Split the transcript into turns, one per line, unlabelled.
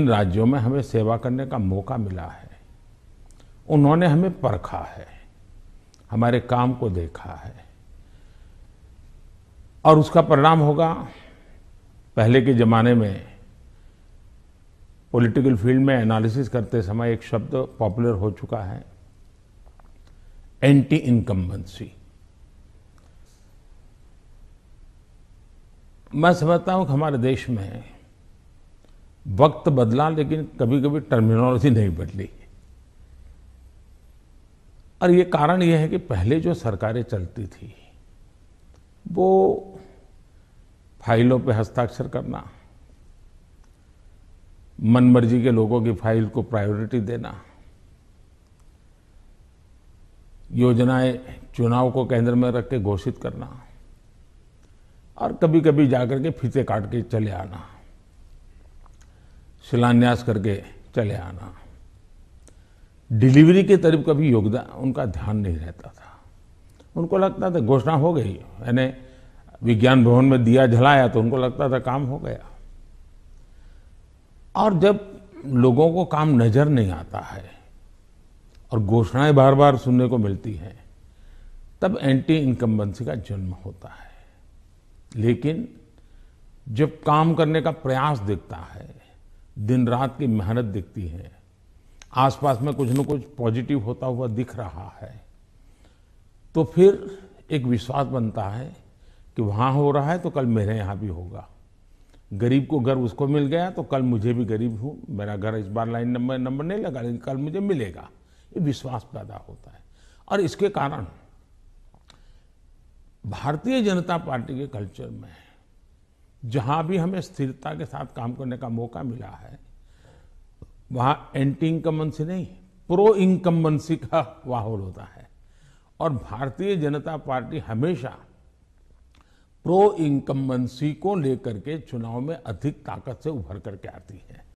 इन राज्यों में हमें सेवा करने का मौका मिला है उन्होंने हमें परखा है हमारे काम को देखा है और उसका परिणाम होगा पहले के ज़माने में पॉलिटिकल फील्ड में एनालिसिस करते समय एक शब्द पॉपुलर हो चुका है एंटी इनकम्बेंसी मैं समझता हूं कि हमारे देश में वक्त बदला लेकिन कभी कभी टर्मिनोलॉजी नहीं बदली और ये कारण ये है कि पहले जो सरकारें चलती थी वो फाइलों पे हस्ताक्षर करना मनमर्जी के लोगों की फाइल को प्रायोरिटी देना योजनाएं चुनाव को केंद्र में रख के घोषित करना और कभी कभी जाकर के फीते काट के चले आना शिलान्यास करके चले आना डिलीवरी के तरफ कभी योगदान उनका ध्यान नहीं रहता था उनको लगता था घोषणा हो गई यानी विज्ञान भवन में दिया जलाया तो उनको लगता था काम हो गया और जब लोगों को काम नज़र नहीं आता है और घोषणाएं बार बार सुनने को मिलती हैं तब एंटी इनकम्बेंसी का जन्म होता है लेकिन जब काम करने का प्रयास दिखता है दिन रात की मेहनत दिखती है आसपास में कुछ न कुछ पॉजिटिव होता हुआ दिख रहा है तो फिर एक विश्वास बनता है कि वहाँ हो रहा है तो कल मेरे यहाँ भी होगा गरीब को घर उसको मिल गया तो कल मुझे भी गरीब हूँ मेरा घर इस बार लाइन नंबर नंबर नहीं लगा लेकिन कल मुझे मिलेगा ये विश्वास पैदा होता है और इसके कारण भारतीय जनता पार्टी के कल्चर में जहां भी हमें स्थिरता के साथ काम करने का मौका मिला है वहां एंटी इनकम्बेंसी नहीं प्रो इंकम्बेंसी का माहौल होता है और भारतीय जनता पार्टी हमेशा प्रो इंकम्बेंसी को लेकर के चुनाव में अधिक ताकत से उभर करके आती है